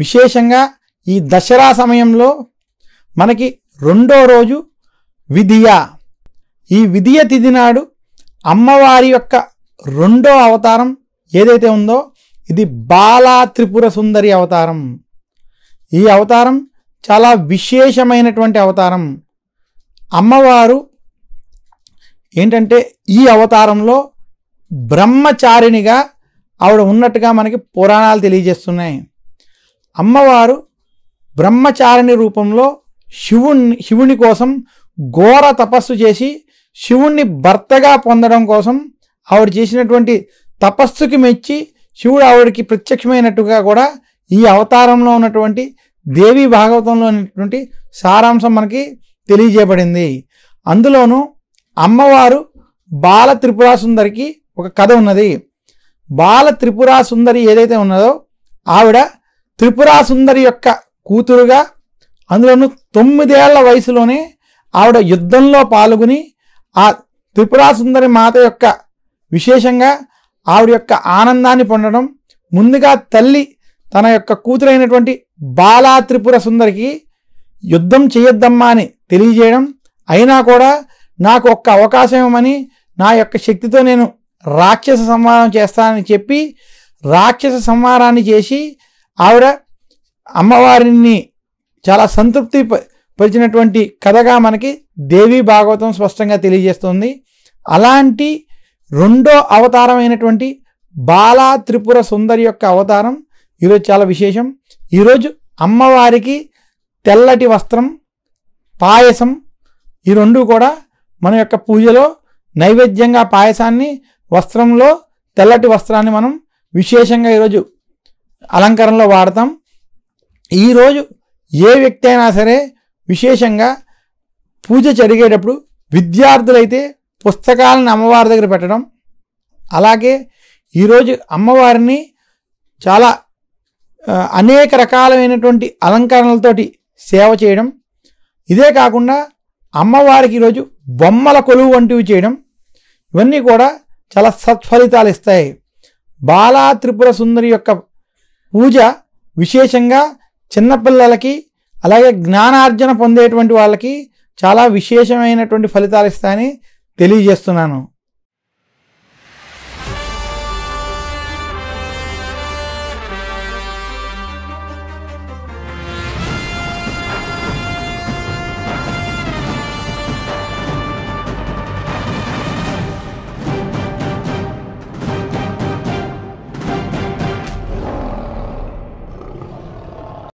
విశేషంగా ఈ దసరా సమయంలో మనకి రెండో రోజు విధియ ఈ విధియ తిథి నాడు అమ్మవారి యొక్క రెండో అవతారం ఏదైతే ఉందో ఇది బాలా త్రిపుర సుందరి అవతారం ఈ అవతారం చాలా విశేషమైనటువంటి అవతారం అమ్మవారు ఏంటంటే ఈ అవతారంలో బ్రహ్మచారిణిగా ఆవిడ ఉన్నట్టుగా మనకి పురాణాలు తెలియజేస్తున్నాయి అమ్మవారు బ్రహ్మచారిణి రూపంలో శివుణ్ణి శివుని కోసం ఘోర తపస్సు చేసి శివుణ్ణి భర్తగా పొందడం కోసం ఆవిడ చేసినటువంటి తపస్సుకి మెచ్చి శివుడు ఆవిడకి ప్రత్యక్షమైనట్టుగా కూడా ఈ అవతారంలో ఉన్నటువంటి దేవి భాగవతంలో ఉన్నటువంటి సారాంశం మనకి తెలియజేయబడింది అందులోనూ అమ్మవారు బాల త్రిపురా సుందరికి ఒక కథ ఉన్నది బాల త్రిపురా సుందరి ఏదైతే ఉన్నదో ఆవిడ త్రిపురా సుందరి యొక్క కూతురుగా అందులోనూ తొమ్మిదేళ్ల వయసులోనే ఆవిడ యుద్ధంలో పాల్గొని ఆ త్రిపురా సుందరి మాత యొక్క విశేషంగా ఆవిడ యొక్క ఆనందాన్ని పొందడం ముందుగా తల్లి తన యొక్క కూతురైనటువంటి బాలా త్రిపుర సుందరికి యుద్ధం చేయొద్దమ్మా అని తెలియజేయడం అయినా కూడా నాకు ఒక్క అవకాశం ఇవ్వమని నా యొక్క శక్తితో నేను రాక్షస సంహారం చేస్తానని చెప్పి రాక్షస సంహారాన్ని చేసి ఆవిడ అమ్మవారిని చాలా సంతృప్తి పరిచినటువంటి కథగా మనకి దేవి భాగవతం స్పష్టంగా తెలియజేస్తుంది అలాంటి రెండో అవతారమైనటువంటి బాలా త్రిపుర సుందరి యొక్క అవతారం ఈరోజు చాలా విశేషం ఈరోజు అమ్మవారికి తెల్లటి వస్త్రం పాయసం ఈ రెండు కూడా మన యొక్క పూజలో నైవేద్యంగా పాయసాన్ని వస్త్రంలో తెల్లటి వస్త్రాన్ని మనం విశేషంగా ఈరోజు అలంకరణలో వాడతాం ఈరోజు ఏ వ్యక్తి అయినా సరే విశేషంగా పూజ జరిగేటప్పుడు విద్యార్థులైతే పుస్తకాలను అమ్మవారి దగ్గర పెట్టడం అలాగే ఈరోజు అమ్మవారిని చాలా అనేక రకాలైనటువంటి అలంకరణలతోటి సేవ చేయడం ఇదే కాకుండా అమ్మవారికి ఈరోజు బొమ్మల కొలువు వంటివి చేయడం ఇవన్నీ కూడా చాలా సత్ఫలితాలు ఇస్తాయి బాలా త్రిపుర సుందరి యొక్క పూజ విశేషంగా చిన్నపిల్లలకి అలాగే జ్ఞానార్జన పొందేటువంటి వాళ్ళకి చాలా విశేషమైనటువంటి ఫలితాలు ఇస్తాయని తెలియజేస్తున్నాను